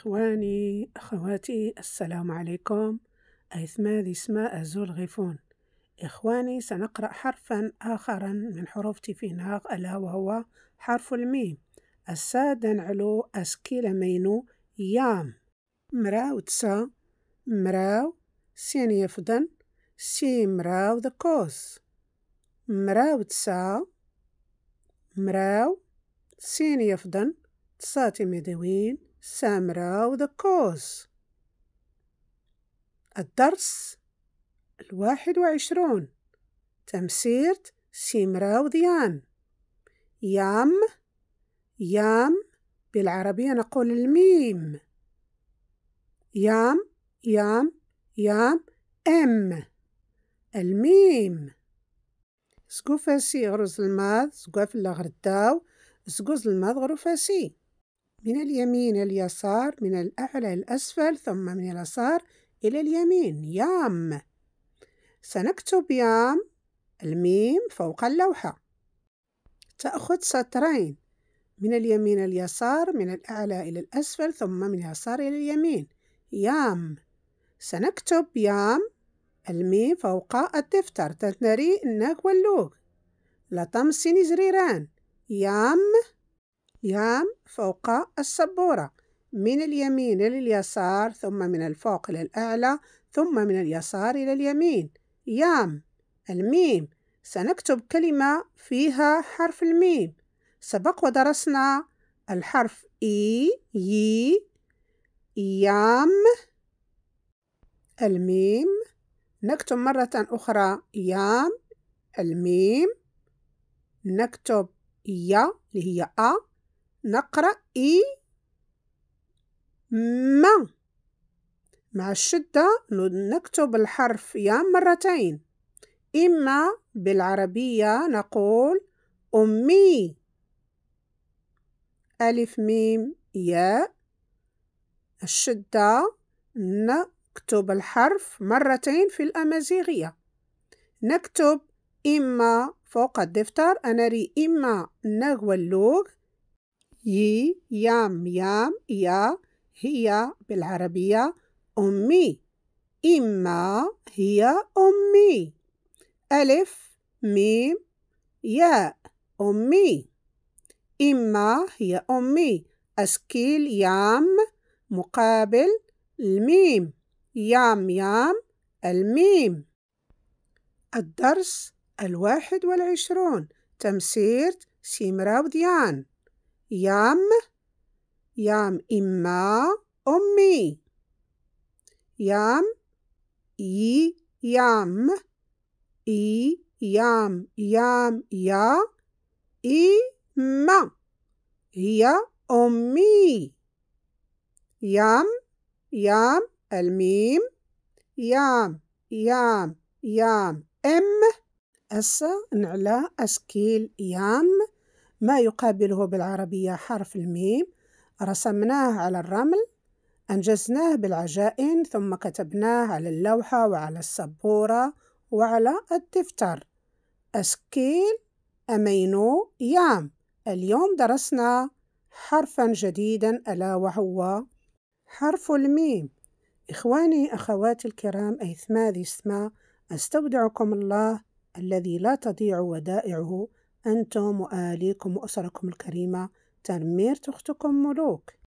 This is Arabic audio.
إخواني أخواتي السلام عليكم أيثما اسماء أزول غيفون إخواني سنقرأ حرفا آخرا من حروف تيفيناغ ألا وهو حرف الميم السادة علو أسكيل مينو يام مراو تسا مراو سين يفدن سي مراو دكوس مراو تسا مراو سين يفدن تساتي مدوين وذا كوز الدرس الواحد وعشرون تمسير سيمرا وديان يام يام بالعربية نقول الميم يام يام يام ام الميم سقوفاسي غرز الماض سقوف في سقوز الماض غروفاسي من اليمين اليسار من الأعلى الأسفل ثم من اليسار إلى اليمين يام سنكتب يام الميم فوق اللوحة تأخذ سطرين من اليمين اليسار من الأعلى إلى الأسفل ثم من اليسار إلى اليمين يام سنكتب يام الميم فوق الدفتر تتنري الناك واللوغ لطمسين زريران يام يام فوق السبورة من اليمين لليسار ثم من الفوق إلى الأعلى ثم من اليسار إلى اليمين يام الميم سنكتب كلمة فيها حرف الميم سبق ودرسنا الحرف إي يي يام الميم نكتب مرة أخرى يام الميم نكتب يا اللي هي أ نقرأ إي ما مع الشدة نكتب الحرف يا مرتين إما بالعربية نقول أمي ألف ميم ياء الشدة نكتب الحرف مرتين في الأمازيغية نكتب إما فوق الدفتر أنا ري إما نغوى اللوغ يي يام يام يا هي بالعربية أمي إما هي أمي ألف ميم ياء أمي إما هي أمي أسكيل يام مقابل الميم يام يام الميم الدرس الواحد والعشرون تمسير سيمراوديان يام يام إما أمي يام إي يام إي يام يام يا ما هي أمي يام يام الميم يام يام يام ام أس نعلى أسكيل يام ما يقابله بالعربية حرف الميم رسمناه على الرمل أنجزناه بالعجائن ثم كتبناه على اللوحة وعلى السبورة وعلى الدفتر أسكيل أمينو يام اليوم درسنا حرفا جديدا ألا وهو حرف الميم إخواني أخواتي الكرام أيثما ذي استودعكم الله الذي لا تضيع ودائعه أنتم وآليكم وأسركم الكريمة تنميرة أختكم ملوك